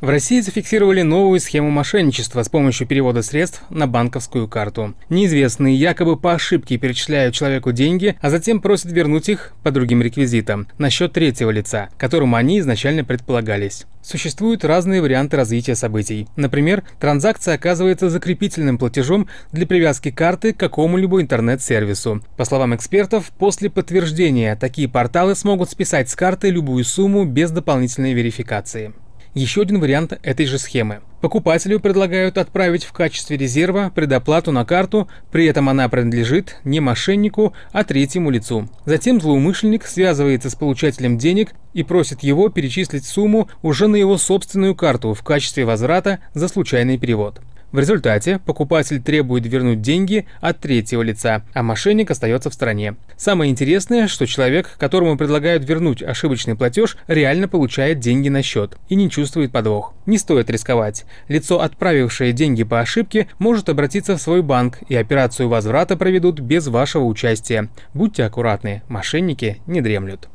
В России зафиксировали новую схему мошенничества с помощью перевода средств на банковскую карту. Неизвестные якобы по ошибке перечисляют человеку деньги, а затем просят вернуть их по другим реквизитам на счет третьего лица, которому они изначально предполагались. Существуют разные варианты развития событий. Например, транзакция оказывается закрепительным платежом для привязки карты к какому-либо интернет-сервису. По словам экспертов, после подтверждения такие порталы смогут списать с карты любую сумму без дополнительной верификации еще один вариант этой же схемы. Покупателю предлагают отправить в качестве резерва предоплату на карту, при этом она принадлежит не мошеннику, а третьему лицу. Затем злоумышленник связывается с получателем денег и просит его перечислить сумму уже на его собственную карту в качестве возврата за случайный перевод. В результате покупатель требует вернуть деньги от третьего лица, а мошенник остается в стране. Самое интересное, что человек, которому предлагают вернуть ошибочный платеж, реально получает деньги на счет и не чувствует подвох. Не стоит рисковать. Лицо, отправившее деньги по ошибке, может обратиться в свой банк и операцию возврата проведут без вашего участия. Будьте аккуратны, мошенники не дремлют.